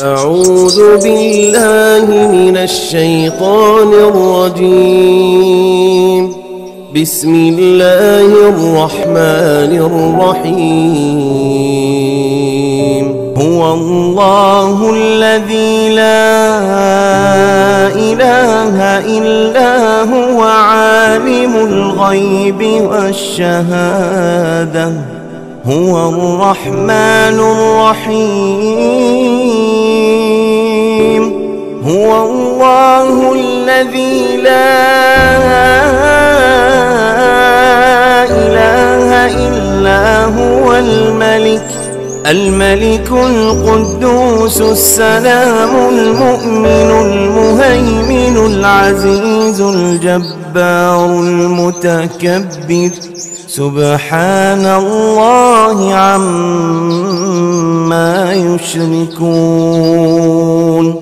أعوذ بالله من الشيطان الرجيم بسم الله الرحمن الرحيم هو الله الذي لا إله إلا هو عالم الغيب والشهادة هو الرحمن الرحيم هو الله الذي لا إله إلا هو الملك الملك القدوس السلام المؤمن المهيمن العزيز الجبار المتكبر سبحان الله عما يشركون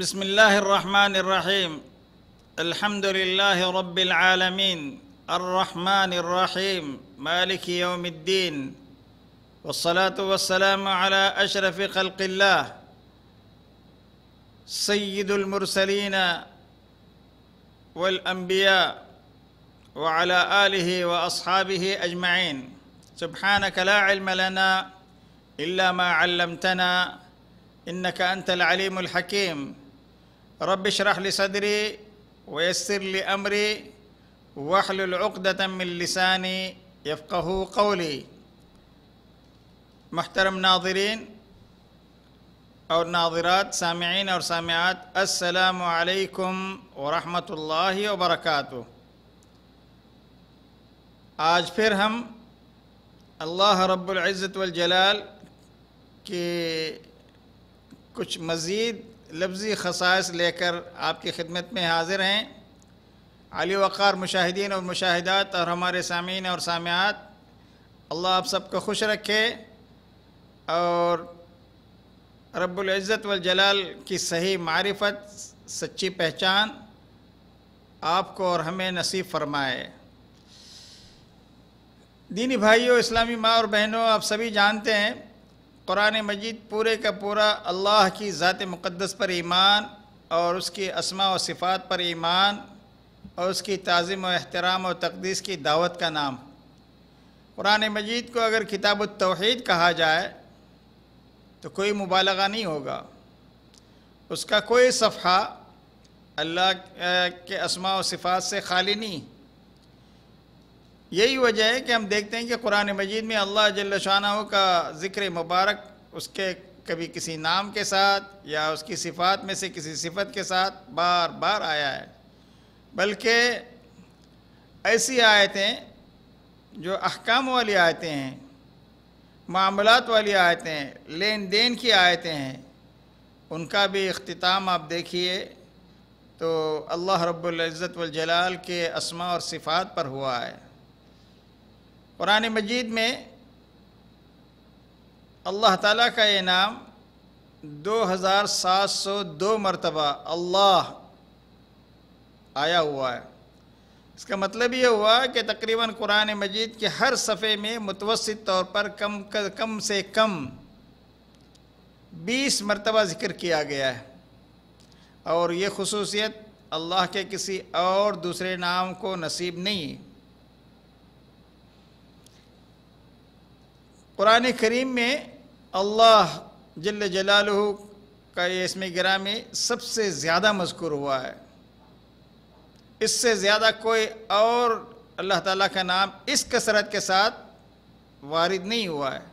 بسم الله الرحمن الرحيم الحمد لله رب العالمين الرحمن الرحيم مالك يوم الدين والصلاة والسلام على أشرف خلق الله سيد المرسلين والأنبياء وعلى آله وأصحابه أجمعين سبحانك لا علم لنا إلا ما علمتنا إنك أنت العليم الحكيم रब शरह सदरी वयसर अमरी वहलुलदतमिलसानी यफ़ू कौली महतरम नाजरीन और नाजरात सामीन और सामियात असलकम वरहमल वबरक आज फिर हम अल्लाह रब्ज़त वजलाल के कुछ मज़ीद लफ्ज़ी खसाइस लेकर आपकी खिदमत में हाजिर हैं अली वक़ार मुशाहिदीन और मुशाहिदात और हमारे सामीन और सामियात अल्लाह आप सबको खुश रखे और रब्ज़त वजलाल की सही मारफत सच्ची पहचान आपको और हमें नसीब फरमाए दीनी भाइयों इस्लामी माँ और बहनों आप सभी जानते हैं कुरान मजीद पूरे का पूरा अल्लाह की ज़ात मुक़दस पर ईमान और उसकी असमा और सिफ़ात पर ईमान और उसकी तज़म और अहतराम और तकदीस की दावत का नाम कुरान मजीद को अगर किताब तोहद कहा जाए तो कोई मुबालगा नहीं होगा उसका कोई सफ़ा अल्लाह के असमा और सिफ़ात से खाली नहीं यही वजह है कि हम देखते हैं कि कुरान मजीद में अल्लाह जल्लाना का ज़िक्र मुबारक उसके कभी किसी नाम के साथ या उसकी सिफात में से किसी सिफत के साथ बार बार आया है बल्कि ऐसी आयतें जो अहकाम वाली आयतें हैं मामलात वाली आयतें हैं लेन देन की आयतें हैं उनका भी अख्ताम आप देखिए तो अल्लाह रब्ज़त वजलाल के असमा और सिफात पर हुआ है कुरान मजीद में अल्लाह ताला का ये नाम 2702 मरतबा अल्लाह आया हुआ है इसका मतलब ये हुआ कि तकरीबन कुरान मजीद के हर सफ़े में मुतवसत तौर पर कम कम से कम 20 मरतबा ज़िक्र किया गया है और ये खसूसियत अल्लाह के किसी और दूसरे नाम को नसीब नहीं कुरान करीम में अल्लाह जल जलाल का ये इसम ग्रामी सबसे ज़्यादा मजकूर हुआ है इससे ज़्यादा कोई और अल्लाह ताला का नाम इस कसरत के साथ वारिद नहीं हुआ है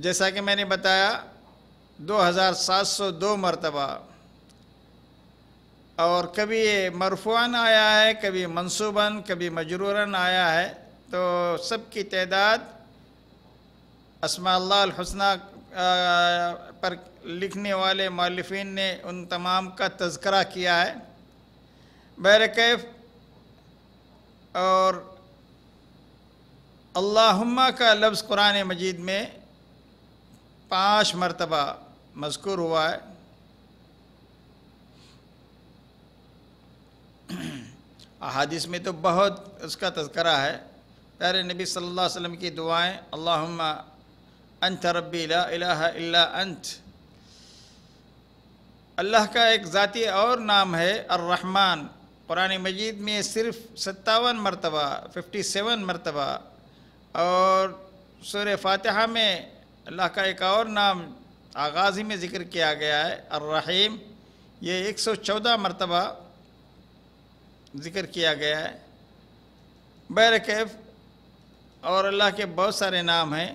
जैसा कि मैंने बताया 2702 मरतबा और कभी ये मरफान आया है कभी मनसूबन कभी मजरूरन आया है तो सबकी तदाद हसना पर लिखने वाले मालफिन ने उन तमाम का तस्करा किया है बैरकैफ और अल्लाहुम्मा का लफ्ज़ कुरान मजीद में पाँच मरतबा मजकूर हुआ है अहादिस में तो बहुत उसका तस्करा है प्यारे नबी सल्लल्लाहु अलैहि वसल्लम की दुआएं अल्लाहुम्मा अंत रब्बी ला इलाहा इल्ला अंत अल्लाह का एक ज़ाती और नाम है अर्रहमान कुरान मजीद में सिर्फ सत्तावन मरतबा फिफ्टी सेवन मरतबा और सूर फातहा में अल्लाह का एक और नाम आगाज़ी में ज़िक्र किया गया है अर्रहीम ये 114 मरतबा ज़िक्र किया गया है बैरकैफ और अल्लाह के बहुत सारे नाम हैं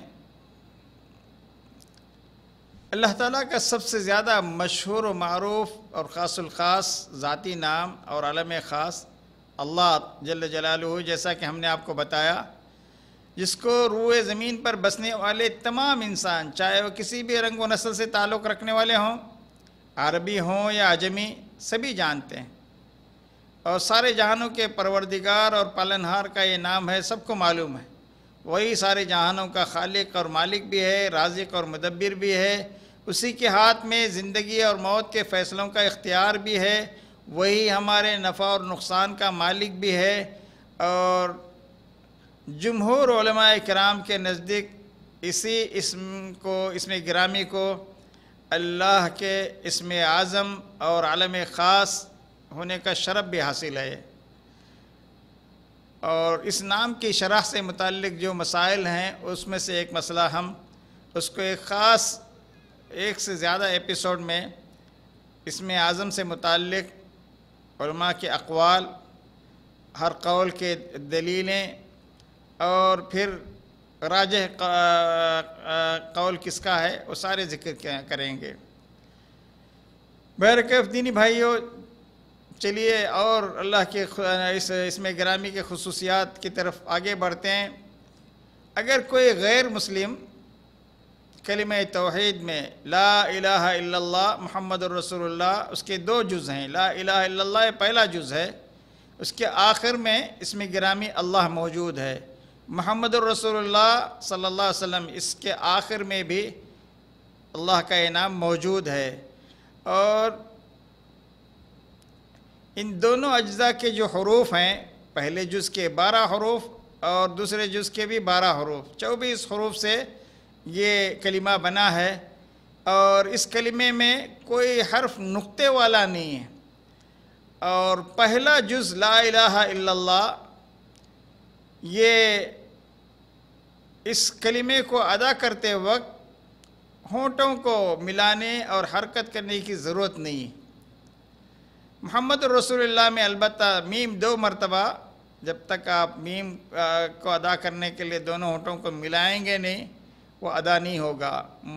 अल्लाह ताला का सबसे ज़्यादा मशहूर मरूफ और ख़ास ज़ाती नाम और आलम ख़ास अल्लाह जल जलालू जैसा कि हमने आपको बताया जिसको रूए ज़मीन पर बसने वाले तमाम इंसान चाहे वह किसी भी रंग व नस्ल से ताल्लुक़ रखने वाले हों अरबी हों या अजमी सभी जानते हैं और सारे जहानों के परवरदिगार और पालनहार का ये नाम है सबको मालूम है वही सारे जहानों का खालिक और मालिक भी है राजिक और मदब्बिर भी है उसी के हाथ में ज़िंदगी और मौत के फ़ैसलों का इख्तियार भी है वही हमारे नफ़ा और नुकसान का मालिक भी है और जमहूर कराम के नज़दीक इसी इसम को इसम ग्रामी को अल्लाह के इसम आज़म और आलम ख़ास होने का शरब भी हासिल है और इस नाम की शरह से मुतक जो मसाइल हैं उसमें से एक मसला हम उसको एक ख़ास एक से ज़्यादा एपिसोड में इसमें आज़म से मुतक के अकवाल हर कौल के दलीलें और फिर राज कौल किसका है वो सारे जिक्र करेंगे बहरकफ़ दीनी भाइयों चलिए और अल्लाह के इस इसमें ग्रामी के खसूसियात की तरफ आगे बढ़ते हैं अगर कोई गैर मुस्लिम कलम तोहद में ला इला मोहम्मद रसोल्ला उसके दो जुज़ हैं ला अला पहला जुज़ है उसके आखिर में इसमें ग्रामी अल्लाह मौजूद है मोहम्मद रसोल्ला सल्ला वसम इसके आखिर में भी अल्लाह का इनाम मौजूद है और इन दोनों अज्जा के जो हरूफ हैं पहले जुज़ के बारह हरूफ और दूसरे जुज़ के भी बारह हरूफ चौबीस हरूफ से ये कलिमा बना है और इस कलिमे में कोई हर्फ नुक्ते वाला नहीं है और पहला जुज़ ला इल्लल्लाह ये इस कलिमे को अदा करते वक्त होंठों को मिलाने और हरकत करने की ज़रूरत नहीं है मोहम्मद रसूलुल्लाह में अलबत् मीम दो मरतबा जब तक आप मीम को अदा करने के लिए दोनों होठों को मिलाएंगे नहीं वो अदा नहीं होगा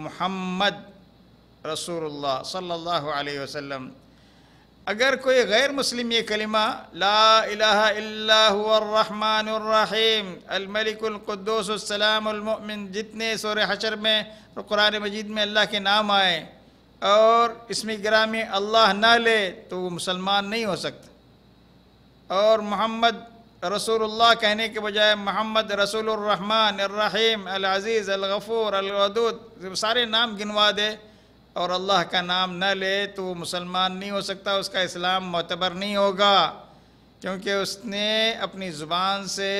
मोहम्मद रसूलुल्लाह सल्लल्लाहु अलैहि वसल्लम अगर कोई गैर मुस्लिम ये कलिमा ला लाहमानरहीम अलमलिकुल्क़ुद्दोसलामिन जितने सोर हशर में कुरान मजीद में अल्लाह के नाम आए और इसमें ग्रामी अल्लाह ना ले तो वो मुसलमान नहीं हो सकता और मोहम्मद रसूलुल्लाह कहने के बजाय मोहम्मद रसूलुर्रहमान अज़ीज़ अलगफ़ूर अलदूद सारे नाम गिनवा दे और अल्लाह का नाम न ले तो वो मुसलमान नहीं हो सकता उसका इस्लाम मोतबर नहीं होगा क्योंकि उसने अपनी ज़ुबान से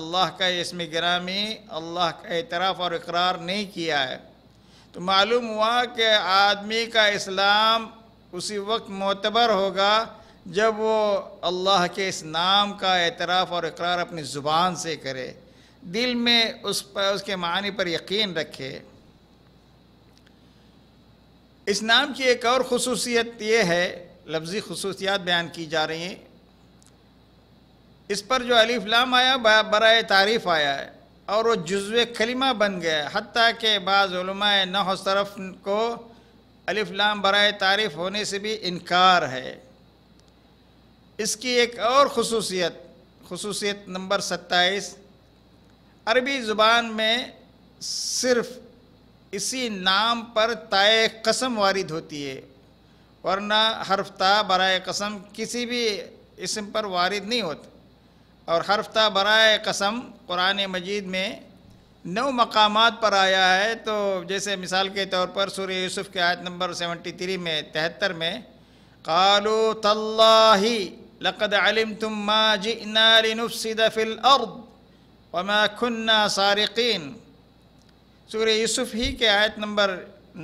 अल्लाह का इसम गिरामी अल्लाह का एतराफ़ और इकरार नहीं किया है तो मालूम हुआ कि आदमी का इस्लाम उसी वक्त मोतबर होगा जब वो अल्लाह के इस नाम का एतराफ़ और इकरार अपनी ज़ुबान से करे दिल में उस पर उसके मानी पर यकीन रखे इस नाम की एक और खसूसियत ये है लफ्ज़ी खसूसियात बयान की जा रही हैं इस पर जो लाम आया बर तारीफ़ आया है और वो जुज्व कलिमा बन गया हती के बाज़ुलमाए नह को अलिफ्लाम बरए तारीफ़ होने से भी इनकार है इसकी एक और खसूसियत खसूसियत नंबर सत्ताईस अरबी ज़ुबान में सिर्फ इसी नाम पर ताय कसम वारिद होती है वरना हरफ ता बरए कसम किसी भी इसम पर वारिद नहीं होता और हरफ्ता बरए कसम कुरान मजीद में नौ मकाम पर आया है तो जैसे मिसाल के तौर पर सूर यूसुफ के आयत नंबर सेवेंटी थ्री में तिहत्तर में कालू तल्ला लकद आलिम तुम माजिनाफिल अर्द वमा खुन्ना सारकिन सूर यूसुफ ही के आयत नंबर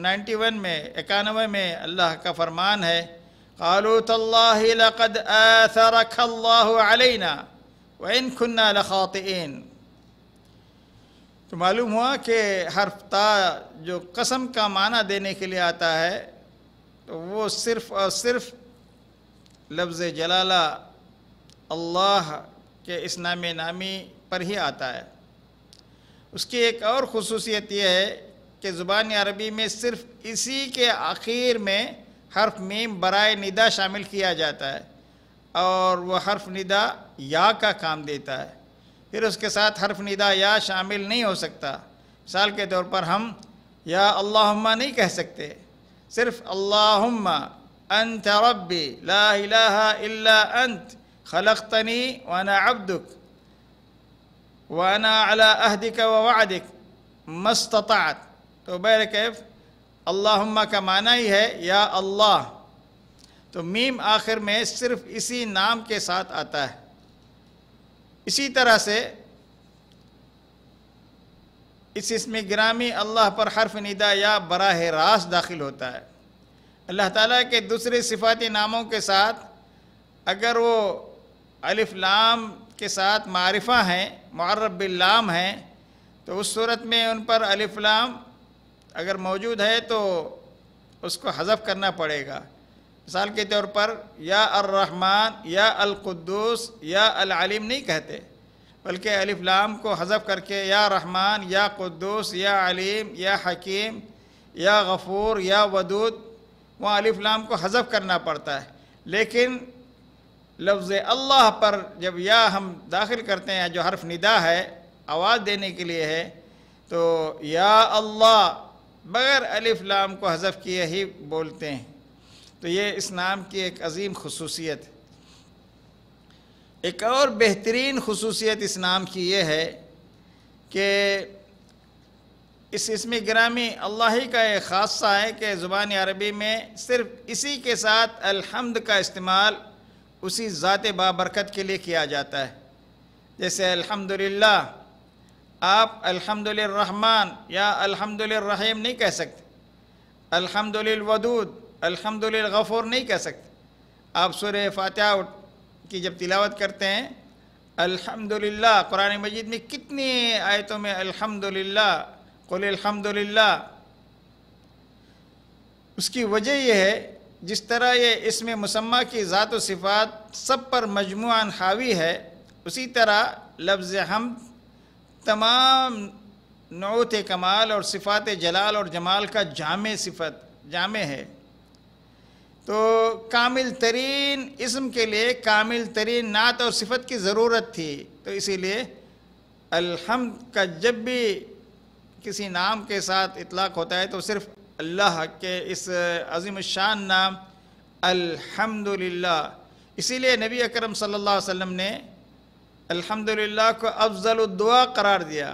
नाइन्टी वन में इक्यानवे में अल्लाह का फरमान है कालू तल्ला लकद आ अल्लाह वन खुन्ना लखातिन तो मालूम हुआ कि हर्फ ता जो कसम का माना देने के लिए आता है तो वो सिर्फ और सिर्फ लफ्ज़ जलाला अल्लाह के इस नाम नामी पर ही आता है उसकी एक और खसूसियत यह है कि ज़ुबान अरबी में सिर्फ इसी के आखिर में हर्फ मीम बरए निदा शामिल किया जाता है और वह हर्फ निदा या का काम देता है फिर उसके साथ हर्फ निदा या शामिल नहीं हो सकता मिसाल के तौर पर हम या अल्लाहुम्मा नहीं कह सकते सिर्फ अल्लाहुम्मा अंत रब्बी ला इलाहा इल्ला अंत खलख्तनी वाना अब्दुक वाना अला अहदिक व वादिक मस्ततात तो बैर कैफ अल्लाहुम्मा का माना ही है या अल्लाह तो मीम आखिर में सिर्फ इसी नाम के साथ आता है इसी तरह से इस इसमें ग्रामी अल्लाह पर हर्फ निदा या बराह रास दाखिल होता है अल्लाह ताला के दूसरे सिफाती नामों के साथ अगर वो अलिफ लाम के साथ मारिफा हैं मारब लाम हैं तो उस सूरत में उन पर अलिफ लाम अगर मौजूद है तो उसको हज़फ करना पड़ेगा मिसाल के तौर पर या अर्रहमान या अलकुद्दूस या अलीम नहीं कहते बल्कि अलिफ्लाम को हज़फ करके या रहमान या कुद्दूस या अलीम या हकीम या गफ़ूर या वदूद वहाँ अलिफ्लाम को हज़फ करना पड़ता है लेकिन लफ्ज़ अल्लाह पर जब या हम दाखिल करते हैं जो हर्फ निदा है आवाज़ देने के लिए है तो या अल्लाह बग़ैर अलिफ्लाम को हज़फ किए ही बोलते हैं तो ये इस नाम की एक अजीम खसूसियत है एक और बेहतरीन खसूसियत इस नाम की ये है कि इस इसम ग्रामी अल्लाह ही का एक खासा है कि ज़ुबान अरबी में सिर्फ इसी के साथ अलहमद का इस्तेमाल उसी ज़ात बाबरकत के लिए किया जाता है जैसे अल्हम्दुलिल्लाह आप अल्हम्दुलिर्रहमान या अल्हम्दुलिर्रहीम नहीं कह सकते अल्हम्दुलिल्वदूद अल्हम्दुलिल्लाह नहीं कह सकते आप सुर फातह की जब तिलावत करते हैं अल्हम्दुलिल्लाह कुरान मजीद में कितनी आयतों में अल्हम्दुलिल्लाह कुल अल्हम्दुलिल्लाह उसकी वजह यह है जिस तरह ये इसमें मुसम्मा की ज़ात सिफ़ात सब पर मजमुआन हावी है उसी तरह लफ्ज़ हम तमाम नौत कमाल और सिफ़ात जलाल और जमाल का जाम सिफत जाम है तो कामिल तरीन इसम के लिए कामिल तरीन नात और सिफत की ज़रूरत थी तो इसीलिए अल्हम्द का जब भी किसी नाम के साथ इतलाक़ होता है तो सिर्फ अल्लाह के इस अजीम शान नाम अल्हम्दुलिल्लाह इसीलिए नबी अकरम सल्लल्लाहु अलैहि वसल्लम ने अल्हम्दुलिल्लाह को अफजल दुआ करार दिया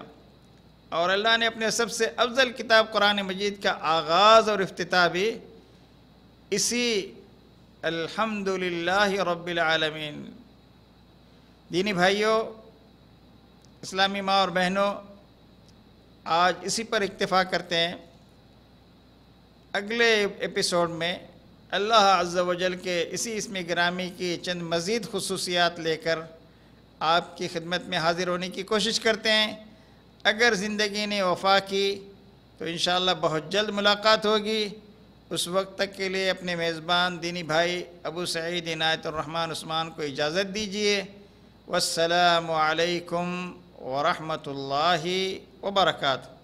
और अल्लाह ने अपने सबसे अफजल किताब कुरान मजीद का आगाज़ और अफ्ताह भी इसी अल्हम्दुलिल्लाह रब्बिल आलमीन दीनी भाइयों इस्लामी माँ और बहनों आज इसी पर इक्तफ़ा करते हैं अगले एपिसोड में अल्लाह अज्जल के इसी इसमें ग्रामी की चंद मज़ीद खसूसियात लेकर आपकी खिदमत में हाज़िर होने की कोशिश करते हैं अगर ज़िंदगी ने वफा की तो इन बहुत जल्द मुलाकात होगी उस वक्त तक के लिए अपने मेज़बान दीनी भाई अबू सईद रहमान उस्मान को इजाज़त दीजिए वालकम वरहमल वबरकू